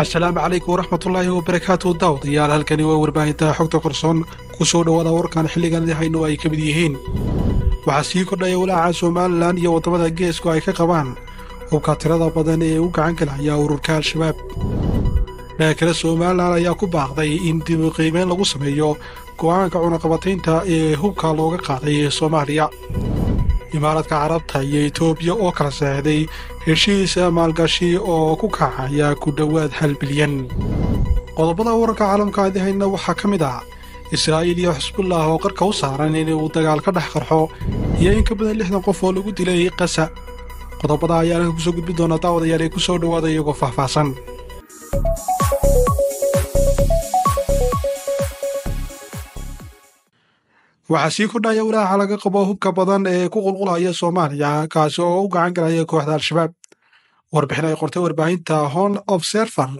assalaamu calaykum waraxmatullaahi wabarakaatu daawad ayaal halkani waa warbaahinta xogta qorsoon ku soo dhowaada warkan xilligan idinhayno ay ka mid yihiin waxaa sii kordhaya walaaca somalilan iyo waddamada geesku ay ka qabaan hubka tirada badan ee u gacan galaya ururka al-shabaab dhaa kale somalilan ayaa ku baaqday in dibu qiimeyn lagu sameeyo go'aanka cunaqabataynta ee hubka looga qaaday ee soomaaliya imaaraadka carabta iyo etoobiya oo kala seexday heshiis maalgashi oo ku kacaya ku dhowaad hal bilyan qodobada wararka caalamka adihayna waxaa ka mid ah israa'iil iyo xusbullah oo qarka u saaran in uu dagaal ka dhex qarxo iyo in ka badan lixdan qof oo lagu dilay qasa qodobada ayaalanka kusoo gudbin doonaa daawadayaal ee ku soo dhowaada iyagoo faahfaahsan waxaa sii kordhaya walaaca laga qabo hubka badan ee ku qulqulaya soomaaliya kaasi oo u gacan galaya kooxda al-shabaab warbixin ay qortay warbaahinta hon observer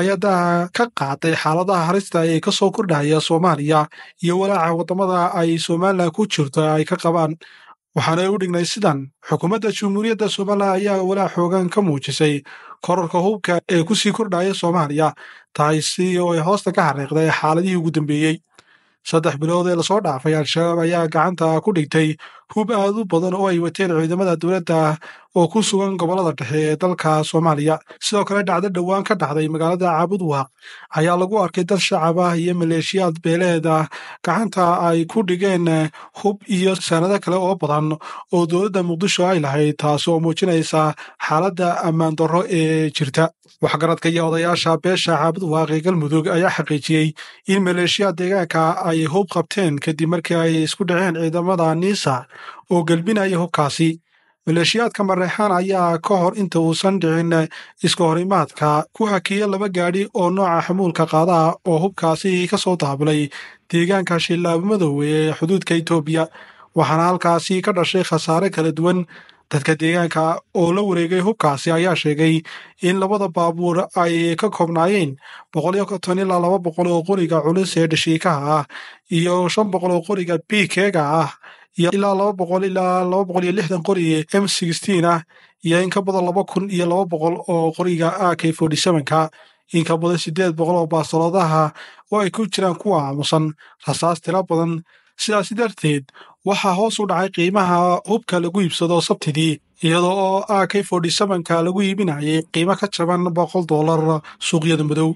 ayadaa ka qaaday xaaladaha harista ee kasoo soo kordhaya soomaaliya iyo walaaca waddamada ay somalilan ku jirto ay ka qabaan waxaana u dhignay sidan xukuumadda jamhuuriyadda somalilan ayaa walaac xoogan ka muujisay korarka hubka ee ku sii kordhaya soomaaliya taasi oo ay hoosta ka xariiqday xaaladihii ugu dambeeyey saddex bilood ee lasoo dhaafay al-shabaab ayaa gacanta ku dhigtay hub aad u badan oo ay wateen ciidamada dowladda oo ku sugan gobollada dhexe ee dalka soomaaliya sidoo kale dhacdo dhowaan ka dhacday magaalada caabudwaaq ayaa lagu arkay dad shacab ah iyo maleeshiyaad beeleed ah gacanta ay ku dhigeen hub iyo sanado kale oo badan oo dowladda muqdisho ay lahayd taas oo muujinaysa xaaladda ammaan darro ee jirta waxgaradka iyo odayaasha beesha caabud ee galmudug ayaa xaqiijiyey in maleeshiyaad deegaanka ay hub qabteen kadib markii ay isku dhaceen ciidamada niisa oo gelbinaya hubkaasi maleeshiyaadka mareexaan ayaa ka hor inta uusan dhicin iska horimaadka ku hakiya laba gaadhi oo nooca xamuulka qaadaha oo hubkaasi ka soo daabilay deegaanka shillaabo madoowe ee xuduudka Itoobiya waxaana halkaasi ka dhashay khasaare kala duwan dadka deegaanka oo la wareegay hubkaasi ayaa sheegay in labada baabuur ay ka koobnaayeen boqol iyo ilaa laba boqol oo qoriga culus ee dhashiikaha ah iyo shan boqol oo qoriga b biikeega ah ilaa laba boqol ilaa laba boqol iyo lixdan qoriye m sixteen ah iyo in ka badan laba kun iyo laba boqol oo qoriga a ah, k forty sevenka in ka badan siddeed boqol oo baasaloodaha oo ay ku jiraan kuwa aamusan rasaas tiro badan sidaasi darteed waxaa hoos u dhacay qiimaha hubka lagu iibsado sabtidii iyadoo oo a ah k forty sevenka lagu iibinayay qiimo ka jaban boqol dollar suuqyada madow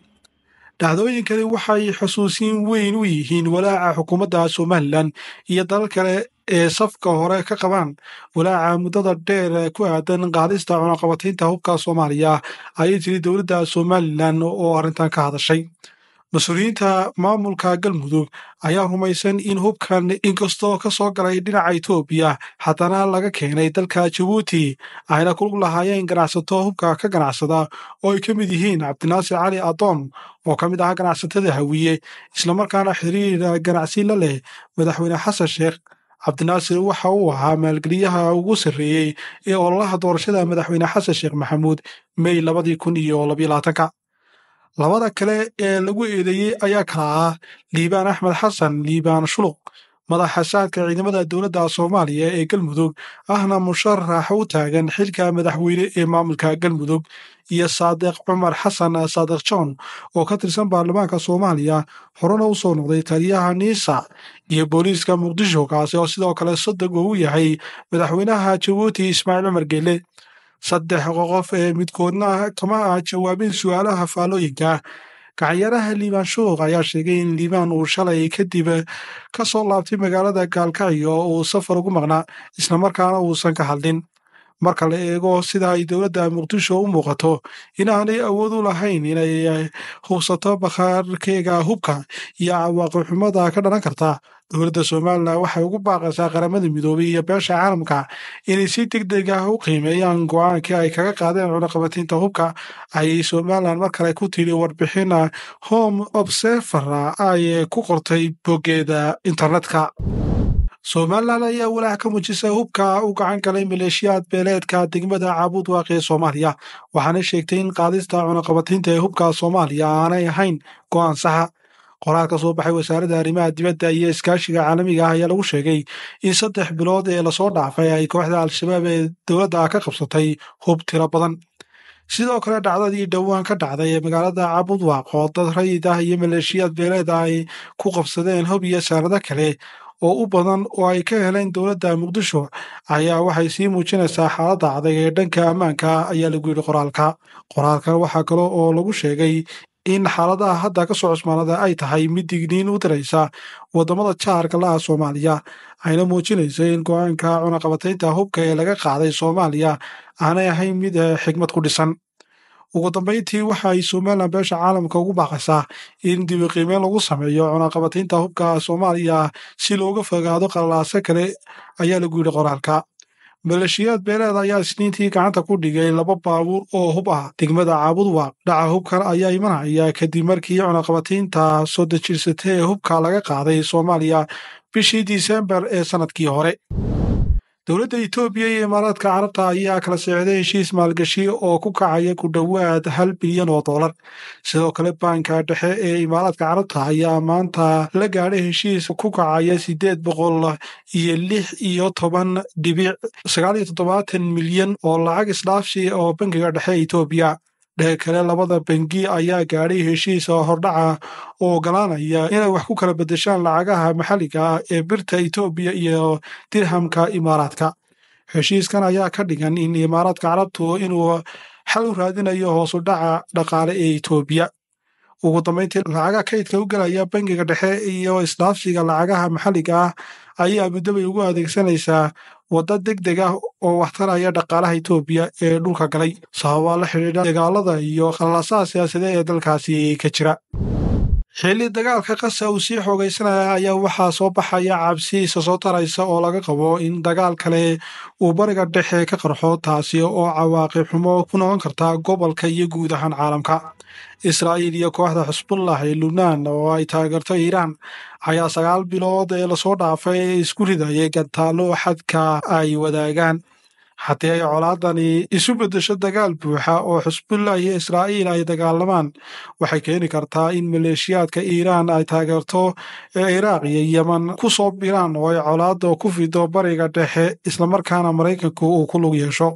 dhacdooyinkani waxay xusuusin weyn u yihiin walaaca xukuumadda somalilan iyo dalal kale ee safka hore ka qabaan walaaca muddada dheer ku aadan qaadista cunaqabataynta hubka soomaaliya ayay tiri dowladda somalilan oo arrintan ka hadashay mas-uuliyiinta maamulka galmudug ayaa rumaysan in hubkan inkastoo ka soo galay dhinaca etoobiya haddana laga keenay dalka jabuuti ayna ku lahaayeen ganacsato hubka ka ganacsada oo ay ka mid yihiin cabdinaasir cali adoon oo ka mid ah ganacsatada hawiye islamarkaana xiriir ganacsi la leh madaxweyne xasan sheekh cabdinaasir waxa uu ahaa maalgeliyaha ugu sarreeyey ee ololaha doorashada madaxweyne xasan sheekh maxamuud mey labadii kun iyo labyolaatanka labada kale ee lagu eedeeyey ayaa kala ah liibaan axmed xasan liibaan shuluq madaxashaadka ciidamada dowladda soomaaliya ee galmudug ahna musharax u taagan xilka madaxweyne ee maamulka galmudug iyo saadiq cumar xasan saadeq john oo ka tirsan baarlamaanka soomaaliya horena u soo noqday taliyaha niisa iyo booliiska muqdisho kaasi oo sidoo kale sadeg ugu yahay madaxweynaha jabuuti ismaaciil cumar geele saddex qoqof ee midkoodna kama ah jawaabin su'aalaha faallooyinka kacyaraha liibaansho ayaa sheegay in liibaan uu shalay kadib ka soo laabtay magaalada gaalkacyo oo uu safar ugu maqnaa islamarkaana uusan ka hadlin marka la eego sida ay dowladda muqdisho u muuqato inaanay awood u lahayn inay hubsato bakhaarkeega hubka iyo cawaaqi xumada ka dhalan karta dowladda somalilan waxay ugu baaqaysaa qaramada midoobay iyo beesha caalamka inay si deg ah u qiimeeyaan go-aankii ay kaga qaadeen cunaqabataynta hubka ayay somalilan mar kale ku tiri warbixina home observera ay ku qortay boggeeda internetka somalilan ayaa walaax ka muujisa hubka u gacan galay maleeshiyaad beeleedka degmada caabuud waaqi ee soomaaliya waxaana sheegtay in qaadista cunaqabataynta ee hubka soomaaliya aanay ahayn go-aan saxa qoraal ka soo baxay wasaaradda arrimaha dibadda iyo iskaashiga caalamiga ah ayaa lagu sheegay in saddex bilood ee lasoo dhaafay ay kooxda al-shabaab ee dowladda ah ka qabsatay hub tiro badan sidoo kale dhacdadii dhowaan ka dhacday ee magaalada cabudwaaq oo dad rayid ah iyo maleeshiyaad beeleed ah ay ku qabsadeen hub iyo saarado kale oo u badan oo ay ka heleen dowladda muqdisho ayaa waxay sii muujinaysaa xaaladda adag ee dhanka ammaanka ayaa lagu yidhi qoraalka qoraalkan waxaa kale oo lagu sheegay in xaaladaha hadda ka soo cusmaanada ay tahay mid digniin u diraysa waddamada jaarka la ah soomaaliya ayna muujinaysa in go-aanka cunaqabataynta hubka ee laga qaaday soomaaliya aanay ahayn mid eh, xigmad ku dhisan ugu dambayntii waxa ay somalilan beesha caalamka ugu baaqaysaa in dibiqiimeyn lagu sameeyo cunaqabataynta hubka soomaaliya si looga fogaado qalalaase kale ayaa lagu yidhi qoraalka maleeshiyaad beeleed ayaa isniintii gacanta ku dhigay laba baabuur oo hub ah degmada caabudwaaq dhaca hubkan ayaa imanaya ah. kadib markii cunaqabatiinta soo dajirsatay ee hubka laga qaaday soomaaliya bishii diseembar ee sannadkii hore dowladda itoobiya iyo imaaraadka carabta ayaa kala socday heshiis maalgashi oo ku kacaya ku dhowaad hal bilyan oo dollar sidoo kale baanka dhexe ee imaaraadka carabta ayaa maanta la gaadhay heshiis ku kacaya siddeed boqol iyo lix iyo toban dhibic sagaal iyo toddobaatan milyan oo lacag isdhaafsi ah oo bankiga dhexe etoobiya dheer kale labada bengi ayaa gaadhay heshiis hordhaca oo ogolaanaya inay wax ku kala beddeshaan lacagaha maxalliga ah ee birta etoobiya iyo dirhamka imaaraadka heshiiskan ayaa ka dhigan in imaaraadka carabtu inuu xal u raadinayo hoosu dhaca dhaqaale ee etoobiya ugu dambayntii lacaga kaydka u gelaya bangiga dhexe iyo isdhaafsiga lacagaha maxalliga ah ayay abudabay ugu adeegsanaysaa wadda deg deg ah oo waxtaraya dhaqaalaha etoobiya ee dhulka galay sababaa ah la xidhiidha dagaalada iyo khallasaha siyaasadeed ee dalkaasi ka jira xilli dagaalka qasa uu sii xoogaysanaya ayaa waxaa soo baxaya cabsihiisa soo taraysa oo laga qabo in dagaal kale uu bariga dhexe ka qarxo taasi oo cawaaqib xumo ku noqon karta gobolka iyo guud ahaan caalamka israa'iil iyo kooxda xusbullah ee lubnaan oo ay taageerto iiraan ayaa sagaal bilood ee lasoo dhaafay ee isku ridayay gantaallo xadka ay wadaagaan haddii ay colaadani isu beddesho dagaal buuxa oo xusbullah iyo israa'iil ay dagaalamaan waxay keeni kartaa in maleeshiyaadka iiraan ay taageerto ee ciraaq iyo yeman ku soo biraan oo ay colaadda ku fido bariga dhexe islamarkaana maraykanku uu ku lug yeesho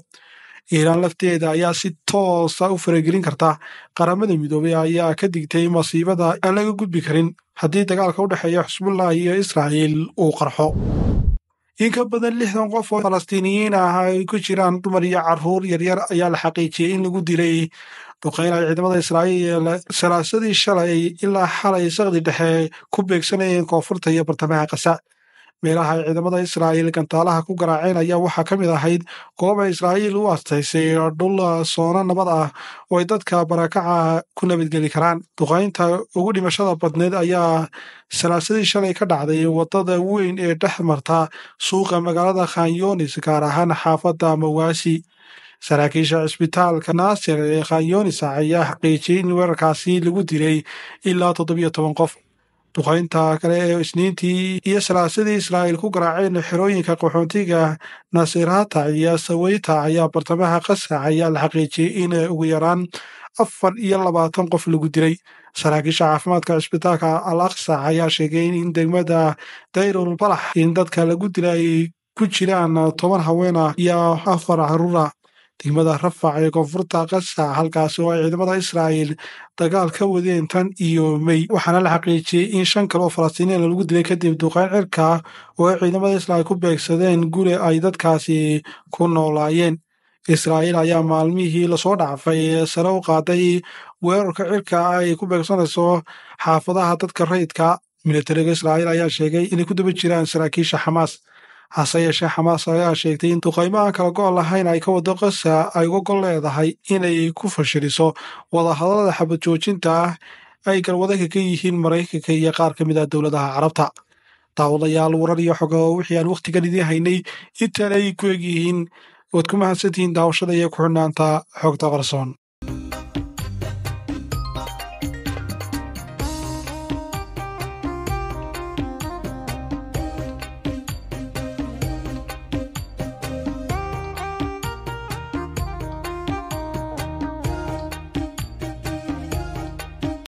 iiraan lafteeda ayaa si toosa ah u faragelin karta qaramada midoobey ayaa ka digtay masiibada aan laga gudbi karin haddii dagaalka u dhexeeya xusbullah iyo israa'iil uu qarxo in ka badan lixdan qof oo falastiiniyiin ah ay ku jiraan dumar iyo carruur yaryar ayaa la xaqiijiyey in lagu dilay duqayn ay ciidamada israa'iil salaasadii shalay ilaa xalay sakdi dhexe ku beegsanayeen koonfurta iyo bartamaha kasa meelaha ay ciidamada israa'iil gantaalaha ku garaaceenaya waxaa ka mid ahayd goob ay israa'iil u astaysay dhul ah, soono nabad ah oo ay dadka barakaca ah ku nabadgeli karaan duqaynta ugu dhimashada badneed ayaa salaasadii shalay ka dhacday waddada weyn ee dhex marta suuqa magaalada khanyonis gaar ahaan xaafadda mawaasi saraakiisha cisbitaalka naasir ee khanyonis ayaa xaqiijiyey in weerarkaasi lagu dilay ilaa toddobiyo toban qof duqaynta kale ee isniintii iyo salaasadii israa'iil ku garaaceen xerooyinka qaxoontiga nasiraata iyo saweyta ayaa bartamaha qasrac ayaa la xaqiijiyey in ugu yaraan afar iyo labaatan qof lagu dilay saraakiisha caafimaadka cisbitaalka al aqsa ayaa sheegay in degmada dayrul balax in dadka lagu dilay ay ku jiraan toban haweena ah iyo afar caruura ah degmada rafaac ee koonfurta kasa halkaasi oo ay ciidamada israa'iil dagaal ka wadeen tan iyo mey waxaana la xaqiijiyey in shan kale oo falastiiniyan lagu dilay kadib duqeyn cirka oo ay ciidamada israa'iil ku beegsadeen guri ay dadkaasi ku noolaayeen israa'iil ayaa maalmihii lasoo dhacfay ee sare u qaaday weerarka cirka ay ku beegsanayso xaafadaha dadka rayidka militariga israa'iil ayaa sheegay inay ku daba jiraan saraakiisha xamaas hase yeeshee xamaas ayaa sheegtay in duqaymo aan kala go lahayn ay ka wado qasa ay uga gol leedahay inay ku fashiliso wadahadallada xabad joojinta ah ay galwadanka ka yihiin maraykanka iyo qaar ka mid ah dowladaha carabta daawadayaal warar iyo xogo wixii aan wakhtigan idiin haynay intaan ay ku egyihiin waad ku mahadsantihiin daawashada iyo ku xidhnaanta xogta qarsoon